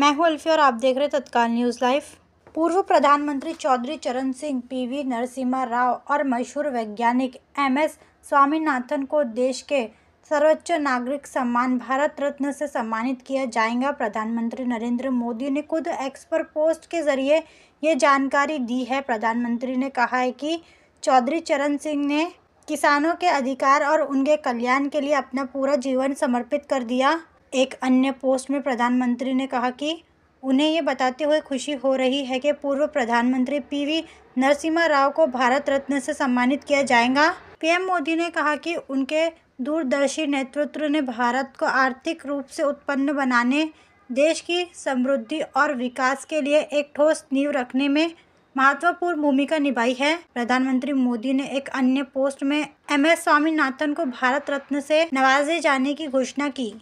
मैं हूं अल्फी और आप देख रहे तत्काल न्यूज़ लाइव पूर्व प्रधानमंत्री चौधरी चरण सिंह पीवी नरसिम्हा राव और मशहूर वैज्ञानिक एम एस स्वामीनाथन को देश के सर्वोच्च नागरिक सम्मान भारत रत्न से सम्मानित किया जाएगा प्रधानमंत्री नरेंद्र मोदी ने खुद एक्स पर पोस्ट के जरिए ये जानकारी दी है प्रधानमंत्री ने कहा है कि चौधरी चरण सिंह ने किसानों के अधिकार और उनके कल्याण के लिए अपना पूरा जीवन समर्पित कर दिया एक अन्य पोस्ट में प्रधानमंत्री ने कहा कि उन्हें ये बताते हुए खुशी हो रही है कि पूर्व प्रधानमंत्री पीवी नरसिम्हा राव को भारत रत्न से सम्मानित किया जाएगा पीएम मोदी ने कहा कि उनके दूरदर्शी नेतृत्व ने भारत को आर्थिक रूप से उत्पन्न बनाने देश की समृद्धि और विकास के लिए एक ठोस नींव रखने में महत्वपूर्ण भूमिका निभाई है प्रधानमंत्री मोदी ने एक अन्य पोस्ट में एम एस स्वामीनाथन को भारत रत्न से नवाजे जाने की घोषणा की